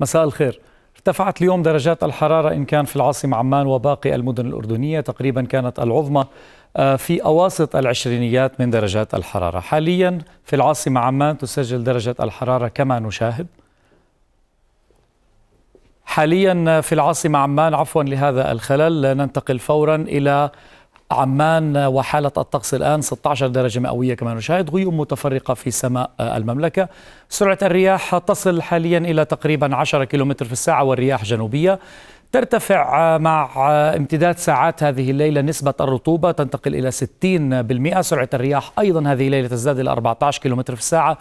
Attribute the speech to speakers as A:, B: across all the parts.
A: مساء الخير ارتفعت اليوم درجات الحرارة إن كان في العاصمة عمان وباقي المدن الأردنية تقريبا كانت العظمى آه، في أواسط العشرينيات من درجات الحرارة حاليا في العاصمة عمان تسجل درجة الحرارة كما نشاهد حاليا في العاصمة عمان عفوا لهذا الخلل ننتقل فورا إلى عمان وحالة الطقس الآن 16 درجة مئوية كما نشاهد غيوم متفرقة في سماء المملكة سرعة الرياح تصل حاليا إلى تقريبا 10 كيلومتر في الساعة والرياح جنوبية ترتفع مع امتداد ساعات هذه الليلة نسبة الرطوبة تنتقل إلى 60% سرعة الرياح أيضا هذه الليلة تزداد إلى 14 كيلومتر في الساعة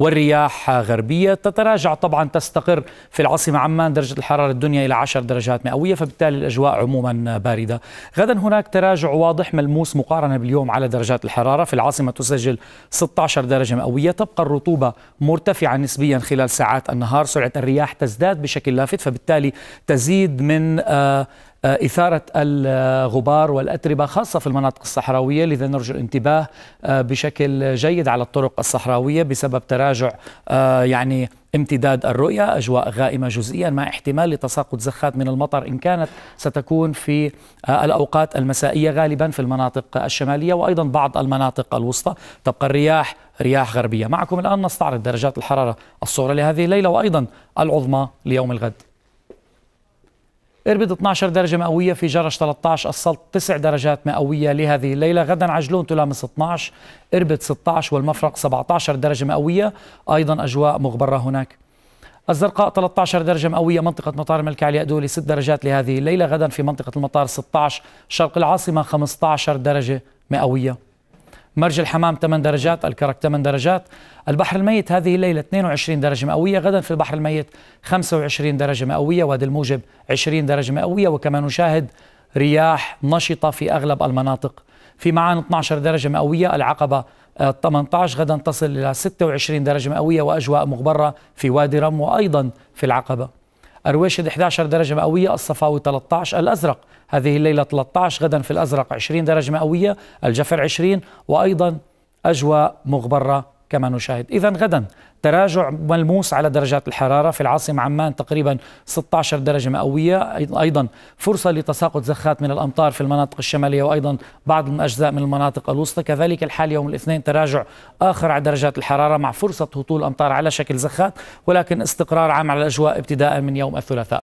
A: والرياح غربية تتراجع طبعا تستقر في العاصمة عمان درجة الحرارة الدنيا إلى 10 درجات مئوية فبالتالي الأجواء عموما باردة غدا هناك تراجع واضح ملموس مقارنة باليوم على درجات الحرارة في العاصمة تسجل 16 درجة مئوية تبقى الرطوبة مرتفعة نسبيا خلال ساعات النهار سرعة الرياح تزداد بشكل لافت فبالتالي تزيد من آه آه، إثارة الغبار والأتربة خاصة في المناطق الصحراوية لذا نرجو الانتباه آه، بشكل جيد على الطرق الصحراوية بسبب تراجع آه، يعني امتداد الرؤية أجواء غائمة جزئيا مع احتمال لتساقط زخات من المطر إن كانت ستكون في الأوقات المسائية غالبا في المناطق الشمالية وأيضا بعض المناطق الوسطى تبقى الرياح رياح غربية معكم الآن نستعرض درجات الحرارة الصغرى لهذه الليلة وأيضا العظمى ليوم الغد اربد 12 درجة مئوية في جرش 13 السلط 9 درجات مئوية لهذه الليلة غدا عجلون تلامس 12 اربد 16 والمفرق 17 درجة مئوية أيضا أجواء مغبرة هناك الزرقاء 13 درجة مئوية منطقة مطار الملك علي أدولي 6 درجات لهذه الليلة غدا في منطقة المطار 16 شرق العاصمة 15 درجة مئوية مرج الحمام 8 درجات الكرك 8 درجات البحر الميت هذه الليلة 22 درجة مئوية غدا في البحر الميت 25 درجة مئوية وادي الموجب 20 درجة مئوية وكما نشاهد رياح نشطة في أغلب المناطق في معان 12 درجة مئوية العقبة 18 آه، غدا تصل إلى 26 درجة مئوية وأجواء مغبرة في وادي رم وأيضا في العقبة الرويشد 11 درجة مئوية الصفاوي 13 الأزرق هذه الليلة 13 غدا في الأزرق 20 درجة مئوية الجفر 20 وأيضا أجواء مغبرة كما نشاهد إذا غدا تراجع ملموس على درجات الحرارة في العاصمة عمان تقريبا 16 درجة مئوية أيضا فرصة لتساقط زخات من الأمطار في المناطق الشمالية وأيضا بعض الأجزاء من المناطق الوسطى كذلك الحال يوم الاثنين تراجع آخر على درجات الحرارة مع فرصة هطول أمطار على شكل زخات ولكن استقرار عام على الأجواء ابتداء من يوم الثلاثاء